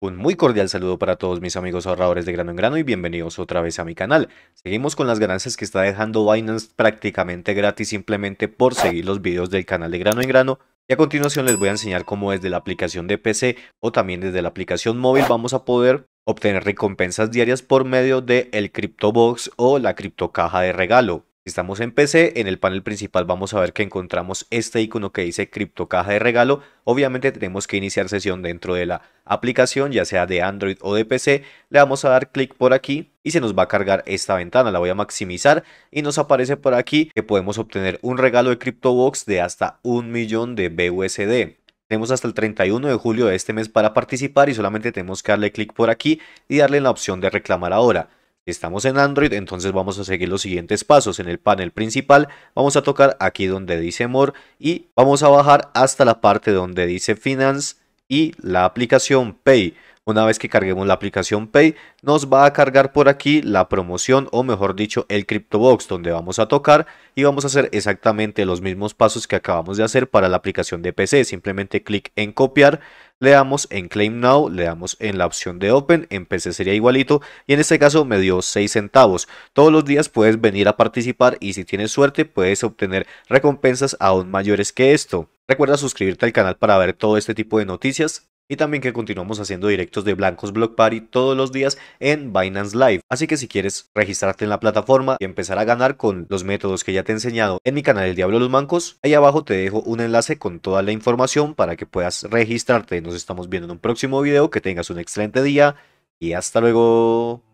Un muy cordial saludo para todos mis amigos ahorradores de grano en grano y bienvenidos otra vez a mi canal. Seguimos con las ganancias que está dejando Binance prácticamente gratis simplemente por seguir los videos del canal de grano en grano. Y a continuación les voy a enseñar cómo desde la aplicación de PC o también desde la aplicación móvil vamos a poder obtener recompensas diarias por medio de el CryptoBox o la criptocaja de regalo estamos en PC, en el panel principal vamos a ver que encontramos este icono que dice cripto caja de regalo. Obviamente tenemos que iniciar sesión dentro de la aplicación, ya sea de Android o de PC. Le vamos a dar clic por aquí y se nos va a cargar esta ventana. La voy a maximizar y nos aparece por aquí que podemos obtener un regalo de CryptoBox de hasta un millón de BUSD. Tenemos hasta el 31 de julio de este mes para participar y solamente tenemos que darle clic por aquí y darle la opción de reclamar ahora estamos en Android, entonces vamos a seguir los siguientes pasos. En el panel principal vamos a tocar aquí donde dice More y vamos a bajar hasta la parte donde dice Finance y la aplicación Pay. Una vez que carguemos la aplicación Pay, nos va a cargar por aquí la promoción o mejor dicho el CryptoBox donde vamos a tocar y vamos a hacer exactamente los mismos pasos que acabamos de hacer para la aplicación de PC. Simplemente clic en copiar, le damos en Claim Now, le damos en la opción de Open, en PC sería igualito y en este caso me dio 6 centavos. Todos los días puedes venir a participar y si tienes suerte puedes obtener recompensas aún mayores que esto. Recuerda suscribirte al canal para ver todo este tipo de noticias y también que continuamos haciendo directos de Blancos Block Party todos los días en Binance Live. Así que si quieres registrarte en la plataforma y empezar a ganar con los métodos que ya te he enseñado en mi canal El Diablo de los Mancos, ahí abajo te dejo un enlace con toda la información para que puedas registrarte. Nos estamos viendo en un próximo video, que tengas un excelente día y hasta luego.